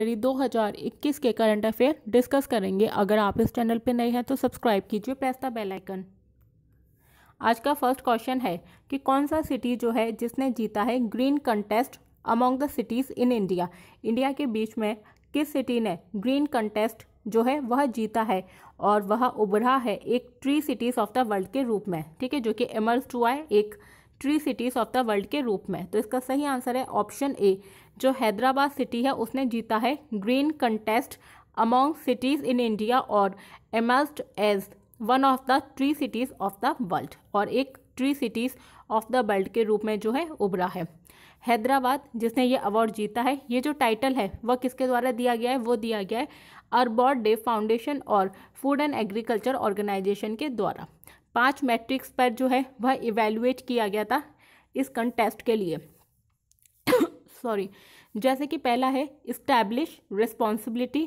जनवरी 2021 के current affair discuss करेंगे अगर आप इस चैनल पर नए हैं तो सब्सक्राइब कीजिए प्रेस द बेल आइकन आज का फर्स्ट क्वेश्चन है कि कौन सा सिटी जो है जिसने जीता है green contest among the cities in India India के बीच में किस सिटी ने ग्रीन कंटेस्ट जो है वह जीता है और वह उभरा है एक tree cities of the world के रूप में ठीक है जो कि एमर्स हुआ है एक tree cities of the world के रूप में तो इसका सही आंसर है ऑप्शन ए जो हैदराबाद सिटी है उसने जीता है green contest among cities in India और emerged as one of the tree cities of the world और एक tree cities of the world के रूप में जो है उभरा है हैदराबाद जिसने ये अवार्ड जीता है ये जो टाइटल है वह किसके द्वारा दिया गया है वो दिया गया है अरबॉर्ड डे फाउंडेशन और फूड एंड एग्रीकल्चर ऑर्गेनाइजेशन के द्वारा पांच मैट्रिक्स पर जो है वह इवेलुएट किया गया था इस कंटेस्ट के लिए सॉरी जैसे कि पहला है इस्टेब्लिश रिस्पॉन्सिबिलिटी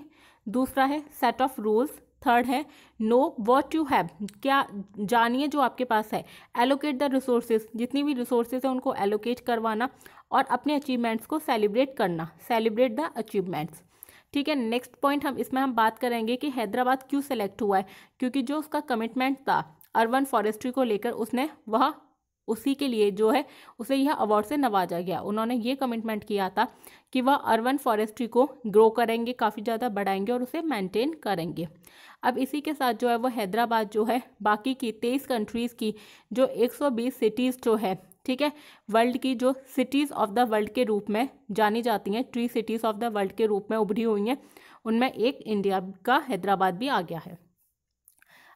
दूसरा है सेट ऑफ रूल्स थर्ड है नो वॉट यू हैव क्या जानिए जो आपके पास है एलोकेट द रिसोर्सेज जितनी भी रिसोर्सेज हैं उनको एलोकेट करवाना और अपने अचीवमेंट्स को सेलिब्रेट करना सेलिब्रेट द अचीवमेंट्स ठीक है नेक्स्ट पॉइंट हम इसमें हम बात करेंगे कि हैदराबाद क्यों सेलेक्ट हुआ है क्योंकि जो उसका कमिटमेंट था अर्बन फॉरेस्ट्री को लेकर उसने वह उसी के लिए जो है उसे यह अवार्ड से नवाजा गया उन्होंने ये कमिटमेंट किया था कि वह अर्बन फॉरेस्ट्री को ग्रो करेंगे काफ़ी ज़्यादा बढ़ाएंगे और उसे मेंटेन करेंगे अब इसी के साथ जो है वो हैदराबाद जो है बाकी की तेईस कंट्रीज़ की जो 120 सिटीज़ जो है ठीक है वर्ल्ड की जो सिटीज़ ऑफ द वर्ल्ड के रूप में जानी जाती हैं tree cities of the world के रूप में उभरी हुई हैं उनमें एक इंडिया का हैदराबाद भी आ गया है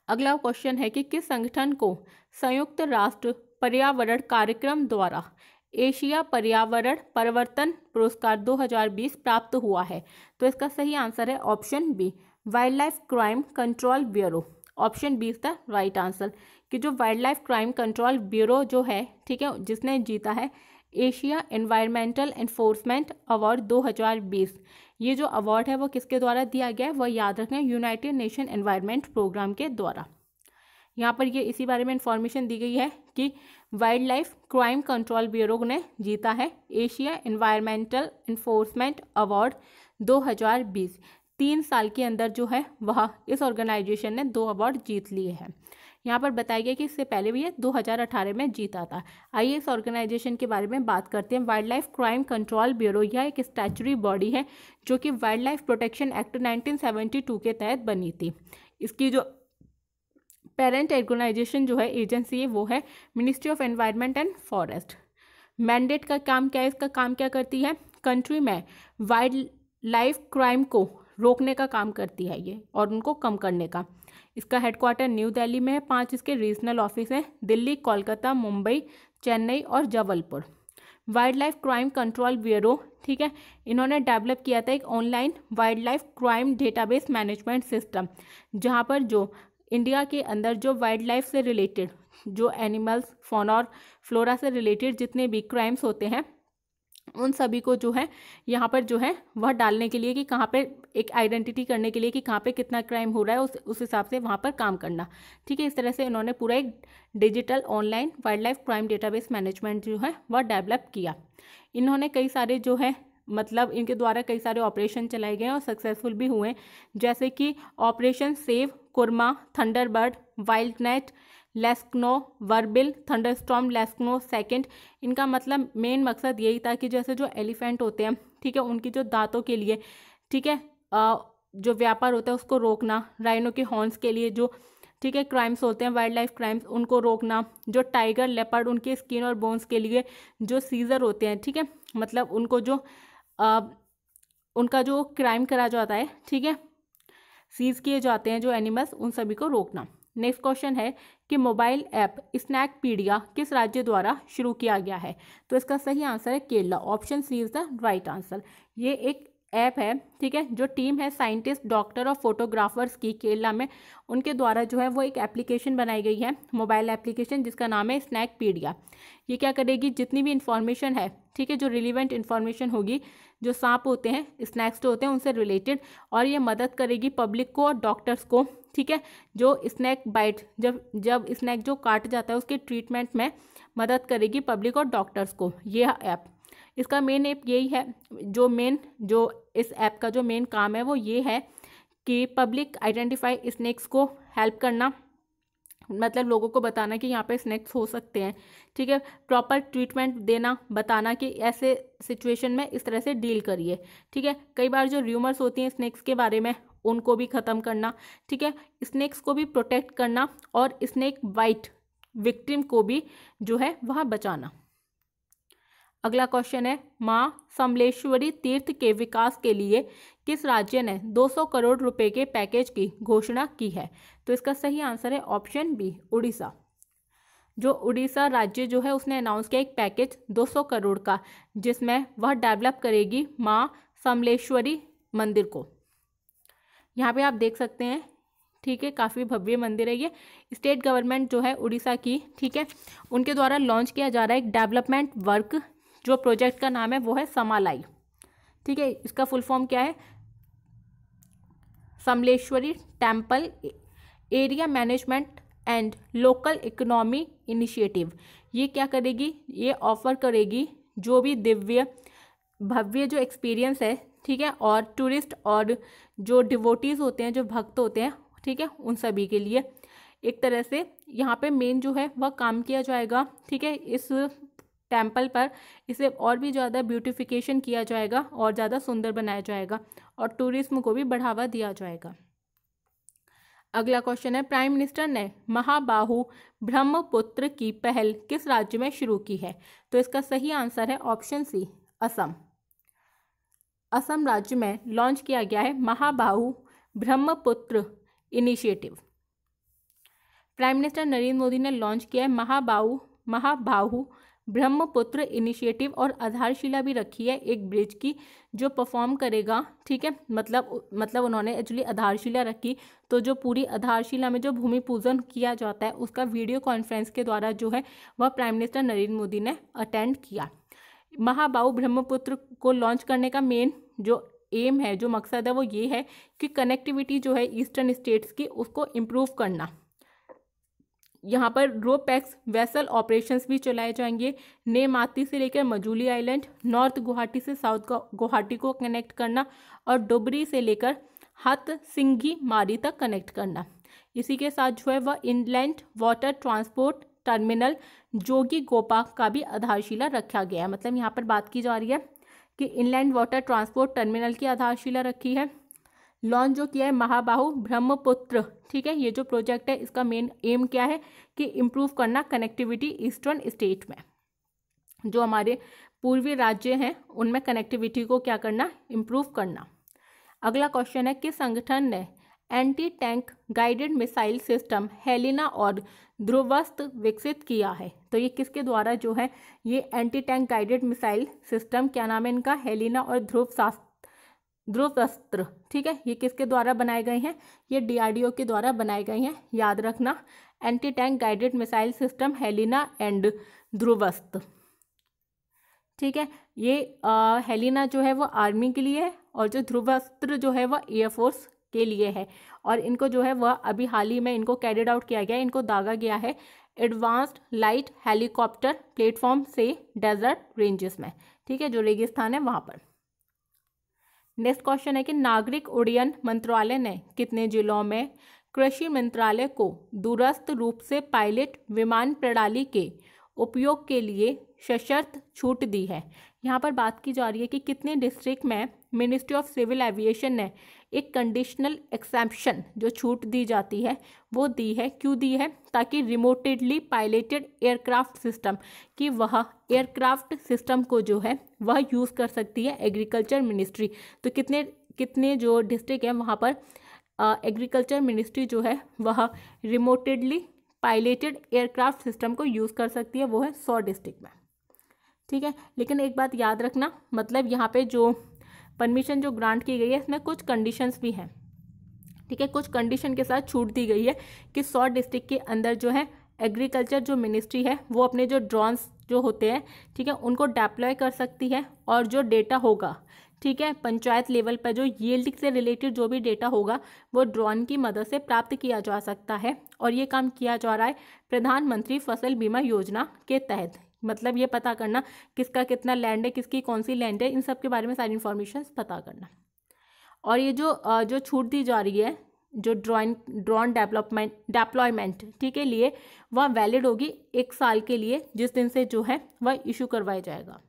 अगला क्वेश्चन है कि किस संगठन को संयुक्त राष्ट्र पर्यावरण कार्यक्रम द्वारा एशिया पर्यावरण परिवर्तन पुरस्कार 2020 प्राप्त हुआ है तो इसका सही आंसर है option B wildlife crime control bureau option B is the right answer कि जो wild wildlife crime control bureau जो है ठीक है जिसने जीता है एशिया एनवायरमेंटल इन्फोर्समेंट अवार्ड 2020 ये जो अवार्ड है वो किसके द्वारा दिया गया है वह याद रखें यूनाइटेड नेशन एनवायरमेंट प्रोग्राम के द्वारा यहाँ पर ये इसी बारे में इंफॉर्मेशन दी गई है कि wildlife crime control bureau ने जीता है एशिया इन्वायरमेंटल इन्फोर्समेंट अवार्ड 2020 तीन साल के अंदर जो है वह इस ऑर्गेनाइजेशन ने दो अवार्ड जीत लिए हैं यहाँ पर बताया गया कि इससे पहले भी ये 2018 में जीता था आइए इस ऑर्गेनाइजेशन के बारे में बात करते हैं wildlife crime control bureau यह एक स्टैचुरी बॉडी है जो कि वाइल्ड लाइफ प्रोटेक्शन एक्ट 1972 के तहत बनी थी इसकी जो पेरेंट ऑर्गेनाइजेशन जो है एजेंसी है वो है ministry of environment and forest mandate का काम क्या है इसका काम क्या करती है कंट्री में वाइल्ड लाइफ क्राइम को रोकने का काम करती है ये और उनको कम करने का इसका हेडक्वार्टर न्यू दिल्ली में है पाँच इसके रीजनल ऑफिस हैं दिल्ली कोलकाता मुंबई चेन्नई और Jabalpur wildlife crime control bureau ठीक है इन्होंने डेवलप किया था एक online wildlife crime database management system जहाँ पर जो इंडिया के अंदर जो वाइल्ड लाइफ से रिलेटेड जो एनिमल्स फोन और फ्लोरा से रिलेटेड जितने भी क्राइम्स होते हैं उन सभी को जो है यहाँ पर जो है वह डालने के लिए कि कहाँ पर एक आइडेंटिटी करने के लिए कि कहाँ पर कितना क्राइम हो रहा है उस उस हिसाब से वहाँ पर काम करना ठीक है इस तरह से इन्होंने पूरा एक digital online wildlife crime database management जो है वह डेवलप किया इन्होंने कई सारे जो है मतलब इनके द्वारा कई सारे ऑपरेशन चलाए गए और सक्सेसफुल भी हुए जैसे कि operation save Kurma thunderbird wild net लेस्कनो वर्बिल थंडरस्टॉम लेस्कनो सेकंड इनका मतलब मेन मकसद यही था कि जैसे जो एलिफेंट होते हैं ठीक है उनकी जो दांतों के लिए ठीक है जो व्यापार होता है उसको रोकना राइनो के हॉर्न्स के लिए जो ठीक है क्राइम्स होते हैं वाइल्ड लाइफ क्राइम्स उनको रोकना जो टाइगर लेपर्ड उनके स्किन और बोन्स के लिए जो सीज़र होते हैं ठीक है मतलब उनको जो आ, उनका जो क्राइम करा जाता है ठीक है सीज़ किए जाते हैं जो एनिमल्स उन सभी को रोकना नेक्स्ट क्वेश्चन है कि मोबाइल ऐप स्नैक पीडिया किस राज्य द्वारा शुरू किया गया है तो इसका सही आंसर है Kerala option C is the right answer ये एक ऐप है ठीक है जो टीम है साइंटिस्ट डॉक्टर और फोटोग्राफर्स की केरला में उनके द्वारा जो है वो एक एप्लीकेशन बनाई गई है मोबाइल एप्लीकेशन जिसका नाम है स्नैक पीडिया ये क्या करेगी जितनी भी इंफॉर्मेशन है ठीक है जो रिलीवेंट इन्फॉर्मेशन होगी जो सांप होते हैं स्नैक्स जो होते हैं उनसे रिलेटेड और ये मदद करेगी पब्लिक को और डॉक्टर्स को ठीक है जो स्नैक बाइट जब जब स्नैक जो काट जाता है उसके ट्रीटमेंट में मदद करेगी पब्लिक और डॉक्टर्स को यह ऐप इसका मेन ऐप यही है जो मेन जो इस ऐप का जो मेन काम है वो ये है कि पब्लिक आइडेंटिफाई स्नैक्स को हेल्प करना मतलब लोगों को बताना कि यहाँ पे स्नैक्स हो सकते हैं ठीक है प्रॉपर ट्रीटमेंट देना बताना कि ऐसे सिचुएशन में इस तरह से डील करिए ठीक है कई बार जो र्यूमर्स होती हैं स्नैक्स के बारे में उनको भी ख़त्म करना ठीक है स्नैक्स को भी प्रोटेक्ट करना और स्नैक बाइट विक्टिम को भी जो है वह बचाना अगला क्वेश्चन है माँ समलेश्वरी तीर्थ के विकास के लिए किस राज्य ने 200 करोड़ रुपए के पैकेज की घोषणा की है तो इसका सही आंसर है ऑप्शन बी उड़ीसा जो उड़ीसा राज्य जो है उसने अनाउंस किया एक पैकेज 200 करोड़ का जिसमें वह डेवलप करेगी माँ समलेश्वरी मंदिर को यहाँ पे आप देख सकते हैं ठीक है काफ़ी भव्य मंदिर है ये स्टेट गवर्नमेंट जो है उड़ीसा की ठीक है उनके द्वारा लॉन्च किया जा रहा है एक डेवलपमेंट वर्क जो प्रोजेक्ट का नाम है वो है समालाई ठीक है इसका फुल फॉर्म क्या है Samaleswari temple area management and local economy initiative ये क्या करेगी ये ऑफर करेगी जो भी दिव्य भव्य जो एक्सपीरियंस है ठीक है और टूरिस्ट और जो डिवोटीज़ होते हैं जो भक्त होते हैं ठीक है उन सभी के लिए एक तरह से यहाँ पे मेन जो है वह काम किया जाएगा ठीक है इस टेम्पल पर इसे और भी ज़्यादा ब्यूटिफिकेशन किया जाएगा और ज़्यादा सुंदर बनाया जाएगा और टूरिज्म को भी बढ़ावा दिया जाएगा अगला क्वेश्चन है प्राइम मिनिस्टर ने महाबाहु ब्रह्मपुत्र की पहल किस राज्य में शुरू की है तो इसका सही आंसर है ऑप्शन सी असम असम राज्य में लॉन्च किया गया है Mahabahu Brahmaputra initiative prime minister Narendra Modi ने लॉन्च किया है महाबाहु महाबाहु ब्रह्मपुत्र इनिशिएटिव और आधारशिला भी रखी है एक ब्रिज की जो परफॉर्म करेगा ठीक है मतलब मतलब उन्होंने एक्चुअली आधारशिला रखी तो जो पूरी आधारशिला में जो भूमि पूजन किया जाता है उसका वीडियो कॉन्फ्रेंस के द्वारा जो है वह प्राइम मिनिस्टर नरेंद्र मोदी ने अटेंड किया महाबाहु ब्रह्मपुत्र को लॉन्च करने का मेन जो एम है जो मकसद है वो ये है कि कनेक्टिविटी जो है ईस्टर्न स्टेट्स की उसको इम्प्रूव करना यहाँ पर रो पैक्स वेसल ऑपरेशंस भी चलाए जाएंगे नेमाती से लेकर मजूली आइलैंड नॉर्थ गुवाहाटी से साउथ गुवाहाटी को कनेक्ट करना और डोबरी से लेकर हत सिंघी मारी तक कनेक्ट करना इसी के साथ जो है वह inland water transport terminal Jogighopa का भी आधारशिला रखा गया है मतलब यहाँ पर बात की जा रही है कि इनलैंड वाटर ट्रांसपोर्ट टर्मिनल की आधारशिला रखी है लॉन्च जो किया है महाबाहु ब्रह्मपुत्र ठीक है ये जो प्रोजेक्ट है इसका मेन एम क्या है कि इम्प्रूव करना कनेक्टिविटी ईस्टर्न स्टेट में जो हमारे पूर्वी राज्य हैं उनमें कनेक्टिविटी को क्या करना इम्प्रूव करना अगला क्वेश्चन है किस संगठन ने anti tank guided missile system Helina और ध्रुवस्त्र विकसित किया है तो ये किसके द्वारा जो है ये anti tank guided missile system क्या नाम है इनका हेलिना और ध्रुव ध्रुवस्त्र ठीक है ये किसके द्वारा बनाए गए हैं ये डीआरडीओ के द्वारा बनाए गए हैं याद रखना anti tank guided missile system Helina and Dhruvastra ठीक है ये आ, हेलिना जो है वो आर्मी के लिए है और जो ध्रुवस्त्र जो है वह एयरफोर्स के लिए है और इनको जो है वह अभी हाल ही में इनको कैरिड आउट किया गया इनको दागा गया है एडवांस्ड लाइट हेलीकॉप्टर प्लेटफॉर्म से डेजर्ट रेंजेस में ठीक है जो रेगिस्तान है वहाँ पर नेक्स्ट क्वेश्चन है कि नागरिक उड्डयन मंत्रालय ने कितने जिलों में कृषि मंत्रालय को दूरस्थ रूप से पायलट विमान प्रणाली के उपयोग के लिए सशर्त छूट दी है यहाँ पर बात की जा रही है कि कितने डिस्ट्रिक्ट में मिनिस्ट्री ऑफ सिविल एविएशन ने एक कंडीशनल एक्सेप्शन जो छूट दी जाती है वो दी है क्यों दी है ताकि रिमोटेडली पायलटेड एयरक्राफ्ट सिस्टम कि वह एयरक्राफ्ट सिस्टम को जो है वह यूज़ कर सकती है एग्रीकल्चर मिनिस्ट्री तो कितने कितने जो डिस्ट्रिक्ट हैं वहाँ पर एग्रीकल्चर मिनिस्ट्री जो है वह रिमोटेडली पायलेटेड एयरक्राफ्ट सिस्टम को यूज़ कर सकती है वो है सौ डिस्ट्रिक्ट में ठीक है लेकिन एक बात याद रखना मतलब यहाँ पे जो परमिशन जो ग्रांट की गई है इसमें कुछ कंडीशंस भी हैं ठीक है कुछ कंडीशन के साथ छूट दी गई है कि सौ डिस्ट्रिक्ट के अंदर जो है एग्रीकल्चर जो मिनिस्ट्री है वो अपने जो ड्रोन्स जो होते हैं ठीक है उनको डेप्लॉय कर सकती है और जो डेटा होगा ठीक है पंचायत लेवल पर जो येल्ड से रिलेटेड जो भी डेटा होगा वो ड्रोन की मदद से प्राप्त किया जा सकता है और ये काम किया जा रहा है प्रधानमंत्री फसल बीमा योजना के तहत मतलब ये पता करना किसका कितना लैंड है किसकी कौन सी लैंड है इन सब के बारे में सारी इन्फॉर्मेशन पता करना और ये जो जो छूट दी जा रही है जो ड्रॉइन ड्रॉन डेवलपमेंट डेप्लॉयमेंट ठीक है लिए वह वैलिड होगी एक साल के लिए जिस दिन से जो है वह इशू करवाया जाएगा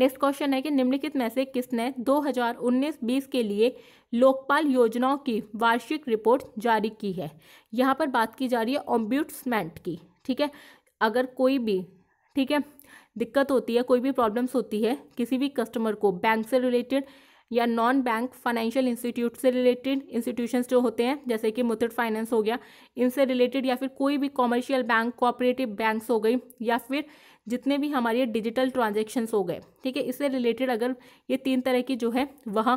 नेक्स्ट क्वेश्चन है कि निम्नलिखित में से किसने 2019-20 के लिए लोकपाल योजनाओं की वार्षिक रिपोर्ट जारी की है यहाँ पर बात की जा रही है ओम्ब्यूट्समेंट की ठीक है अगर कोई भी ठीक है दिक्कत होती है कोई भी प्रॉब्लम्स होती है किसी भी कस्टमर को बैंक से रिलेटेड या नॉन बैंक फाइनेंशियल इंस्टीट्यूट से रिलेटेड इंस्टीट्यूशंस जो होते हैं जैसे कि मुथुट फाइनेंस हो गया इनसे रिलेटेड या फिर कोई भी कॉमर्शियल बैंक कोऑपरेटिव बैंक्स हो गई या फिर जितने भी हमारे डिजिटल ट्रांजेक्शन्स हो गए ठीक है इससे रिलेटेड अगर ये तीन तरह की जो है वह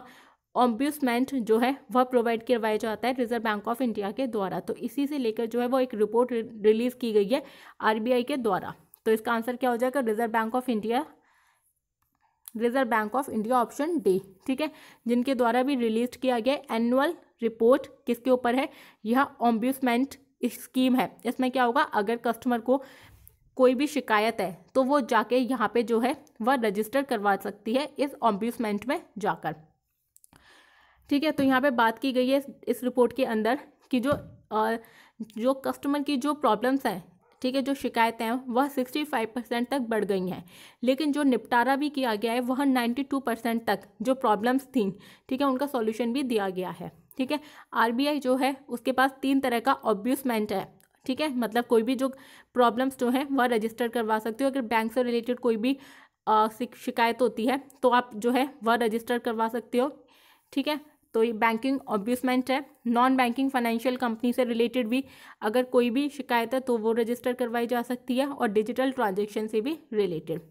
ऑम्ब्यूसमेंट जो है वह प्रोवाइड करवाया जाता है रिजर्व बैंक ऑफ इंडिया के द्वारा तो इसी से लेकर जो है वो एक रिपोर्ट रिलीज़ की गई है आरबीआई के द्वारा तो इसका आंसर क्या हो जाएगा reserve bank of India reserve bank of India option D ठीक है जिनके द्वारा भी रिलीज किया गया एनुअल रिपोर्ट किसके ऊपर है यह ओम्ब्यूसमेंट स्कीम है इसमें क्या होगा अगर कस्टमर को कोई भी शिकायत है तो वो जाके यहाँ पे जो है वह रजिस्टर करवा सकती है इस ऑम्ब्यूसमेंट में जाकर ठीक है तो यहाँ पे बात की गई है इस रिपोर्ट के अंदर कि जो जो कस्टमर की जो प्रॉब्लम्स हैं ठीक है जो शिकायतें हैं वह सिक्सटी फाइव परसेंट तक बढ़ गई हैं लेकिन जो निपटारा भी किया गया है वह नाइन्टी टू परसेंट तक जो प्रॉब्लम्स थी ठीक है उनका सॉल्यूशन भी दिया गया है ठीक है आरबीआई जो है उसके पास तीन तरह का ऑब्यूसमेंट है ठीक है मतलब कोई भी जो प्रॉब्लम्स जो हैं वह रजिस्टर करवा सकते हो अगर बैंक से रिलेटेड कोई भी आ, शिकायत होती है तो आप जो है वह रजिस्टर करवा सकते हो ठीक है तो ये बैंकिंग ऑब्वियसमेंट है नॉन बैंकिंग फाइनेंशियल कंपनी से रिलेटेड भी अगर कोई भी शिकायत है तो वो रजिस्टर करवाई जा सकती है और डिजिटल ट्रांजेक्शन से भी रिलेटेड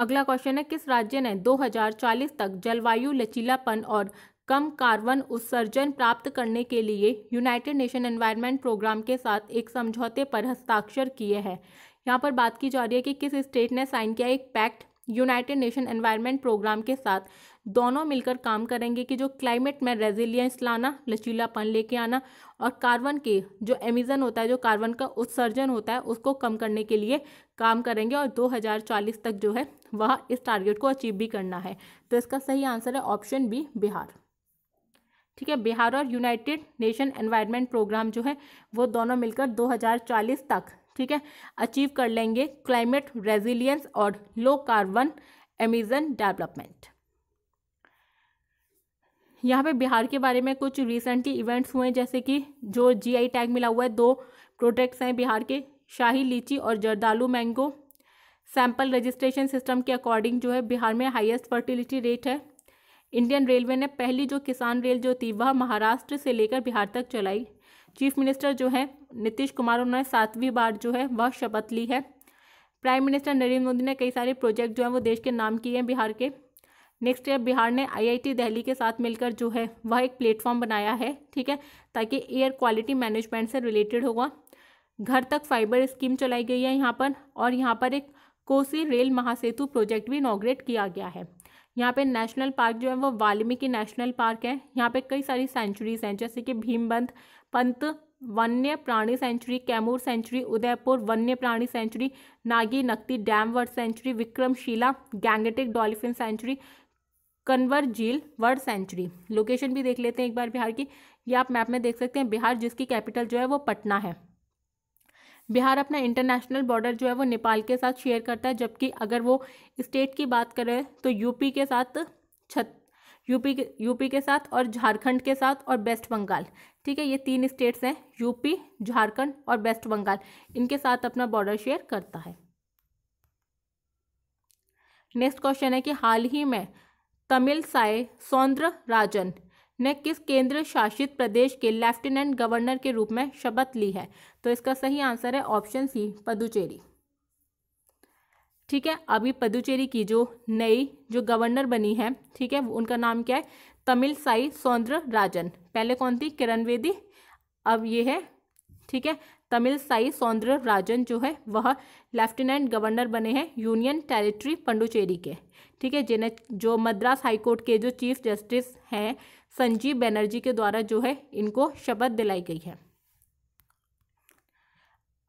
अगला क्वेश्चन है किस राज्य ने 2040 तक जलवायु लचीलापन और कम कार्बन उत्सर्जन प्राप्त करने के लिए यूनाइटेड नेशन एनवायरनमेंट प्रोग्राम के साथ एक समझौते पर हस्ताक्षर किए हैं यहाँ पर बात की जा रही है कि किस स्टेट ने साइन किया एक pact United Nation Environment Programme के साथ दोनों मिलकर काम करेंगे कि जो क्लाइमेट में रेजिलियंस लाना लचीलापन लेके आना और कार्बन के जो एमिज़न होता है जो कार्बन का उत्सर्जन होता है उसको कम करने के लिए काम करेंगे और 2040 तक जो है वह इस टारगेट को अचीव भी करना है तो इसका सही आंसर है ऑप्शन बी बिहार ठीक है बिहार और यूनाइटेड नेशन एनवायरमेंट प्रोग्राम जो है वो दोनों मिलकर दो तक ठीक है अचीव कर लेंगे क्लाइमेट रेजिलियंस और लो कार्बन एमिजन डेवलपमेंट यहाँ पे बिहार के बारे में कुछ रिसेंटली इवेंट्स हुए जैसे कि जो जीआई टैग मिला हुआ है दो प्रोडक्ट्स हैं बिहार के शाही लीची और Zardalu mango sample registration system के अकॉर्डिंग जो है बिहार में हाईएस्ट फर्टिलिटी रेट है इंडियन रेलवे ने पहली जो किसान रेल जो थी वह महाराष्ट्र से लेकर बिहार तक चलाई चीफ मिनिस्टर जो है नीतीश कुमार उन्होंने सातवीं बार जो है वह शपथ ली है प्राइम मिनिस्टर नरेंद्र मोदी ने कई सारे प्रोजेक्ट जो हैं वो देश के नाम किए हैं बिहार के नेक्स्ट है बिहार ने आईआईटी दिल्ली के साथ मिलकर जो है वह एक प्लेटफॉर्म बनाया है ठीक है ताकि एयर क्वालिटी मैनेजमेंट से रिलेटेड होगा घर तक फाइबर स्कीम चलाई गई है यहाँ पर और यहाँ पर एक कोसी रेल महासेतु प्रोजेक्ट भी इनाग्रेट किया गया है यहाँ पे नेशनल पार्क जो है वो वाल्मीकि नेशनल पार्क है यहाँ पे कई सारी सेंचुरीज हैं जैसे कि भीमबंध पंत वन्य प्राणी सेंचुरी कैमूर सेंचुरी उदयपुर वन्य प्राणी sanctuary Nagi Nakti dam bird sanctuary Vikramshila Gangetic dolphin sanctuary Kanwar झील वर्ड सेंचुरी लोकेशन भी देख लेते हैं एक बार बिहार की ये आप मैप में देख सकते हैं बिहार जिसकी कैपिटल जो है वो पटना है बिहार अपना इंटरनेशनल बॉर्डर जो है वो नेपाल के साथ शेयर करता है जबकि अगर वो स्टेट की बात करें तो यूपी के साथ छत यूपी के यूपी के साथ और झारखंड के साथ और वेस्ट बंगाल ठीक है ये तीन स्टेट्स हैं यूपी झारखंड और वेस्ट बंगाल इनके साथ अपना बॉर्डर शेयर करता है नेक्स्ट क्वेश्चन है कि हाल ही में तमिल साय सौंद्र राजन ने किस केंद्र शासित प्रदेश के लेफ्टिनेंट गवर्नर के रूप में शपथ ली है तो इसका सही आंसर है ऑप्शन सी पदुचेरी ठीक है अभी पदुचेरी की जो नई जो गवर्नर बनी है ठीक है उनका नाम क्या है तमिल साई सौंद्र राजन पहले कौन थी किरण वेदी अब ये है ठीक है तमिल साई सौंदर्य राजन जो है वह लेफ्टिनेंट गवर्नर बने हैं यूनियन टेरिटरी पंडुचेरी के ठीक है जिन्हें जो मद्रास हाईकोर्ट के जो चीफ जस्टिस हैं संजीव बनर्जी के द्वारा जो है इनको शपथ दिलाई गई है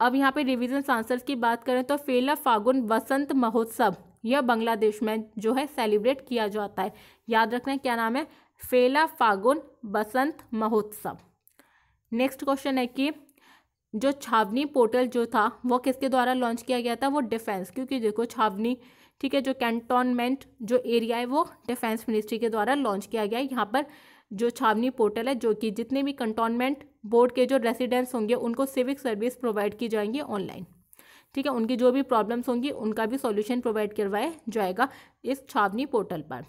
अब यहाँ पे रिविजन आंसर्स की बात करें तो फेला फागुन वसंत महोत्सव यह बांग्लादेश में जो है सेलिब्रेट किया जाता है याद रखना क्या नाम है फेला फागुन बसंत महोत्सव नेक्स्ट क्वेश्चन है कि जो छावनी पोर्टल जो था वो किसके द्वारा लॉन्च किया गया था वो डिफेंस क्योंकि देखो छावनी ठीक है जो कैंटोनमेंट जो एरिया है वो डिफेंस मिनिस्ट्री के द्वारा लॉन्च किया गया है यहाँ पर जो छावनी पोर्टल है जो कि जितने भी कंटोनमेंट बोर्ड के जो रेसिडेंट्स होंगे उनको सिविक सर्विस प्रोवाइड की जाएंगी ऑनलाइन ठीक है उनकी जो भी प्रॉब्लम्स होंगी उनका भी सॉल्यूशन प्रोवाइड करवाया जाएगा इस छावनी पोर्टल पर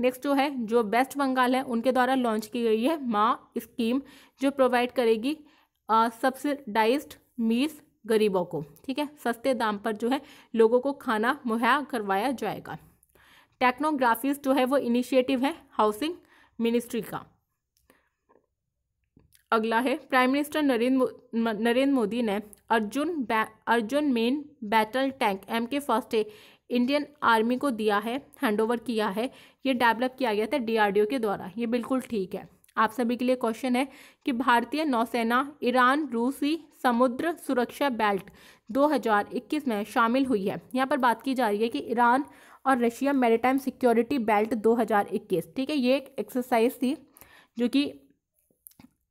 नेक्स्ट जो है जो वेस्ट बंगाल है उनके द्वारा लॉन्च की गई है माँ स्कीम जो प्रोवाइड करेगी सब्सिडाइज्ड मीस गरीबों को ठीक है सस्ते दाम पर जो है लोगों को खाना मुहैया करवाया जाएगा टेक्नोग्राफीज जो है वो इनिशिएटिव है हाउसिंग मिनिस्ट्री का अगला है प्राइम मिनिस्टर नरेंद्र नरेंद्र मोदी ने Arjun Arjun main battle tank M K first A Indian army को दिया है हैंडओवर किया है ये डेवलप किया गया था डीआरडीओ के द्वारा ये बिल्कुल ठीक है आप सभी के लिए क्वेश्चन है कि भारतीय नौसेना ईरान रूसी समुद्र सुरक्षा बेल्ट 2021 में शामिल हुई है यहाँ पर बात की जा रही है कि ईरान और रशिया मेरीटाइम सिक्योरिटी बेल्ट 2021 ठीक है ये एक एक्सरसाइज थी जो कि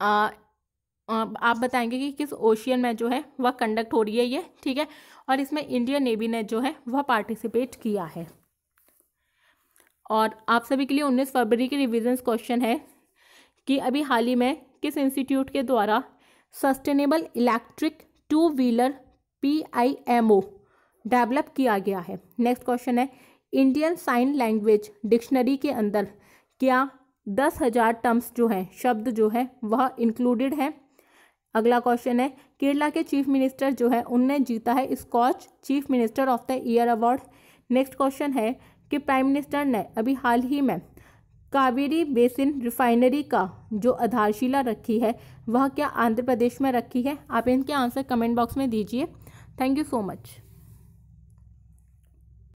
आप बताएंगे कि किस ओशियन में जो है वह कंडक्ट हो रही है ये ठीक है और इसमें इंडियन नेवी ने जो है वह पार्टिसिपेट किया है और आप सभी के लिए 19 फरवरी के रिविजन क्वेश्चन है कि अभी हाल ही में किस इंस्टीट्यूट के द्वारा sustainable electric two wheeler P I M O develop किया गया है नेक्स्ट क्वेश्चन है इंडियन साइन लैंग्वेज डिक्शनरी के अंदर क्या दस हज़ार टर्म्स जो हैं शब्द जो है वह इंक्लूडेड है अगला क्वेश्चन है केरला के चीफ मिनिस्टर जो है उनने जीता है Skoch chief minister of the year award next question है कि प्राइम मिनिस्टर ने अभी हाल ही में कावेरी बेसिन रिफाइनरी का जो आधारशिला रखी है वह क्या आंध्र प्रदेश में रखी है आप इनके आंसर कमेंट बॉक्स में दीजिए थैंक यू सो मच